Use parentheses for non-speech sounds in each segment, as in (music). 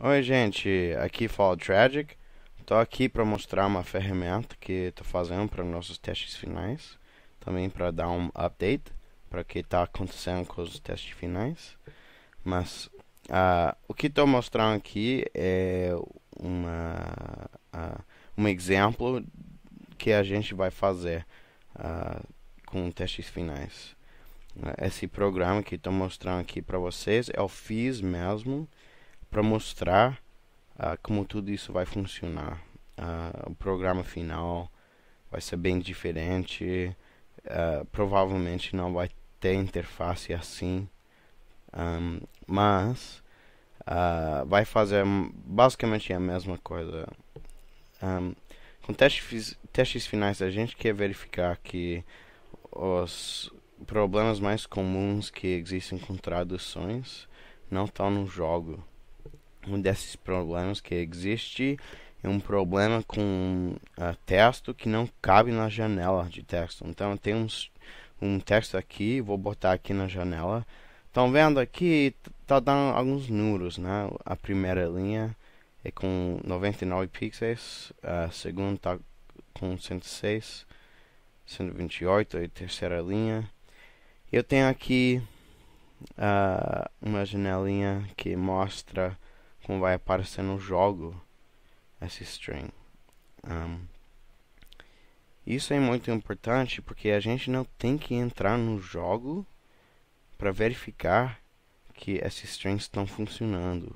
Oi gente, aqui Fall Tragic. Estou aqui para mostrar uma ferramenta que estou fazendo para nossos testes finais, também para dar um update para o que está acontecendo com os testes finais. Mas uh, o que estou mostrando aqui é uma uh, um exemplo que a gente vai fazer uh, com testes finais. Esse programa que estou mostrando aqui para vocês eu é fiz mesmo para mostrar uh, como tudo isso vai funcionar. Uh, o programa final vai ser bem diferente, uh, provavelmente não vai ter interface assim, um, mas vai fazer basicamente a mesma coisa. Um, com testes, testes finais, a gente quer verificar que os problemas mais comuns que existem com traduções não estão no jogo um desses problemas que existe é um problema com uh, texto que não cabe na janela de texto. Então tem uns, um texto aqui, vou botar aqui na janela. Estão vendo aqui, tá dando alguns números, né? A primeira linha é com 99 pixels, a segunda tá com 106, 128, a terceira linha. Eu tenho aqui uh, uma janelinha que mostra como vai aparecer no jogo esse string. Um, isso é muito importante porque a gente não tem que entrar no jogo para verificar que esses strings estão funcionando.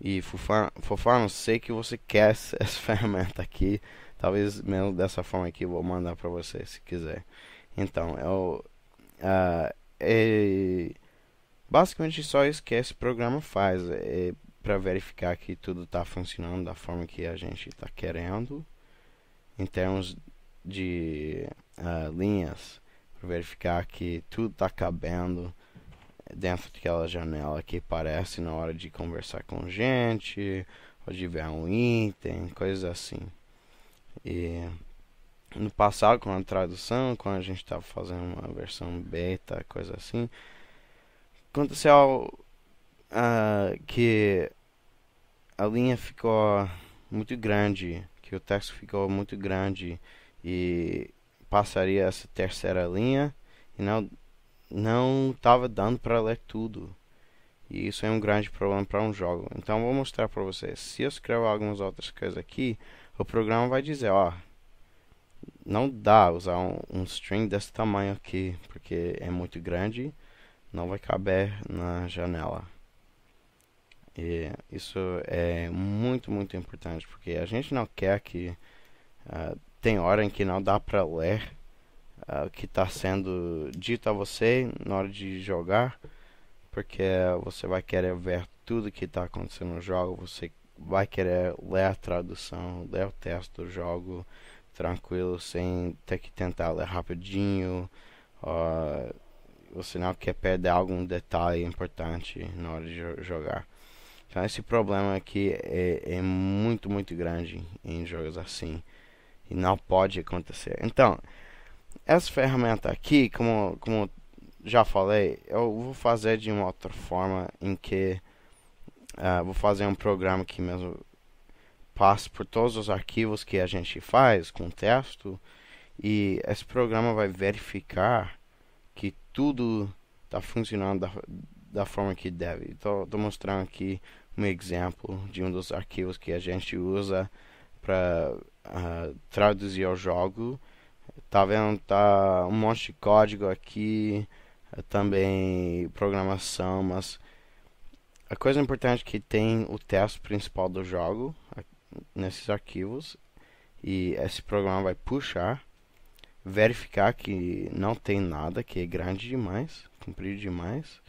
E Fofano, sei que você quer (laughs) essa ferramenta aqui. Talvez mesmo dessa forma aqui eu vou mandar para você se quiser. Então, eu, é uh, é basicamente só isso que esse programa faz. É para verificar que tudo está funcionando da forma que a gente está querendo em termos de uh, linhas para verificar que tudo está cabendo dentro daquela janela que aparece na hora de conversar com gente ou de ver um item, coisas assim. E no passado com a tradução, quando a gente estava fazendo uma versão beta, coisa assim, aconteceu uh, que a linha ficou muito grande, que o texto ficou muito grande e passaria essa terceira linha e não não estava dando para ler tudo. E isso é um grande problema para um jogo. Então vou mostrar para vocês. Se eu escrever algumas outras coisas aqui, o programa vai dizer, ó, não dá usar um, um string desse tamanho aqui, porque é muito grande, não vai caber na janela. E isso é muito, muito importante, porque a gente não quer que. Uh, tem hora em que não dá para ler ah, o uh, que está sendo dito a você na hora de jogar, porque você vai querer ver tudo que está acontecendo no jogo, você vai querer ler a tradução, ler o texto do jogo tranquilo, sem ter que tentar ler rapidinho. Uh, você não quer perder algum detalhe importante na hora de jogar. Então esse problema aqui é, é muito, muito grande em jogos assim. E não pode acontecer. Então, essa ferramenta aqui, como, como já falei, eu vou fazer de uma outra forma em que uh, vou fazer um programa que mesmo passa por todos os arquivos que a gente faz com texto e esse programa vai verificar que tudo está funcionando da, da forma que deve. Estou mostrando aqui um exemplo de um dos arquivos que a gente usa para uh, ah, traduzir o jogo. Tá vendo? Tá um monte de código aqui, também programação, mas a coisa importante é que tem o texto principal do jogo nesses arquivos e esse programa vai puxar, verificar que não tem nada que é grande demais, comprido demais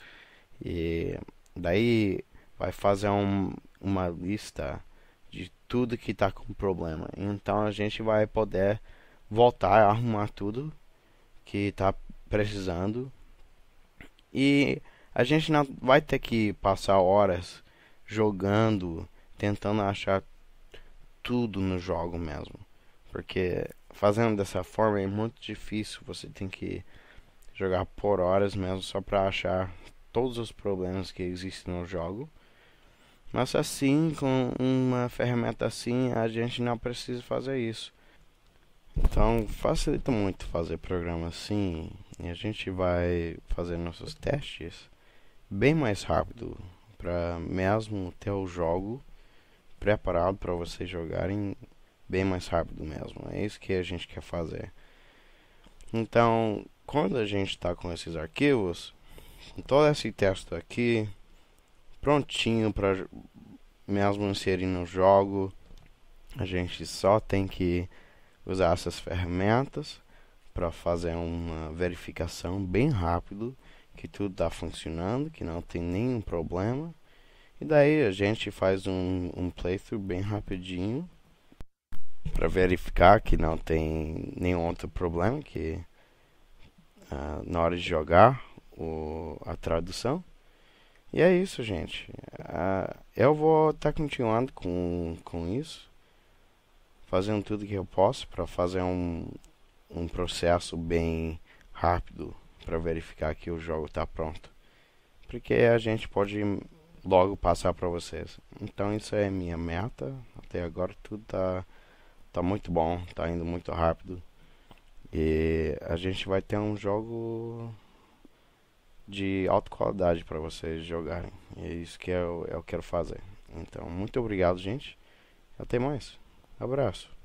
e daí vai fazer um, uma lista de tudo que está com problema. Então a gente vai poder voltar a arrumar tudo que está precisando. E a gente não vai ter que passar horas jogando, tentando achar tudo no jogo mesmo. Porque fazendo dessa forma é muito difícil, você tem que jogar por horas mesmo só para achar todos os problemas que existem no jogo mas assim, com uma ferramenta assim, a gente não precisa fazer isso. Então facilita muito fazer programa assim e a gente vai fazer nossos testes bem mais rápido para mesmo ter o jogo preparado para vocês jogarem bem mais rápido mesmo. É isso que a gente quer fazer. Então, quando a gente está com esses arquivos, com todo esse texto aqui, prontinho para mesmo inserir no jogo. A gente só tem que usar essas ferramentas para fazer uma verificação bem rápido que tudo está funcionando, que não tem nenhum problema. E daí a gente faz um, um playthrough bem rapidinho para verificar que não tem nenhum outro problema que uh, na hora de jogar o, a tradução. E é isso, gente. Uh, eu vou estar tá continuando com, com isso, fazendo tudo que eu posso para fazer um, um processo bem rápido para verificar que o jogo está pronto, porque a gente pode logo passar para vocês. Então isso é minha meta. Até agora tudo está tá muito bom, está indo muito rápido e a gente vai ter um jogo de alta qualidade para vocês jogarem. E é isso que eu, é eu quero fazer. Então, muito obrigado, gente. Até mais. Abraço.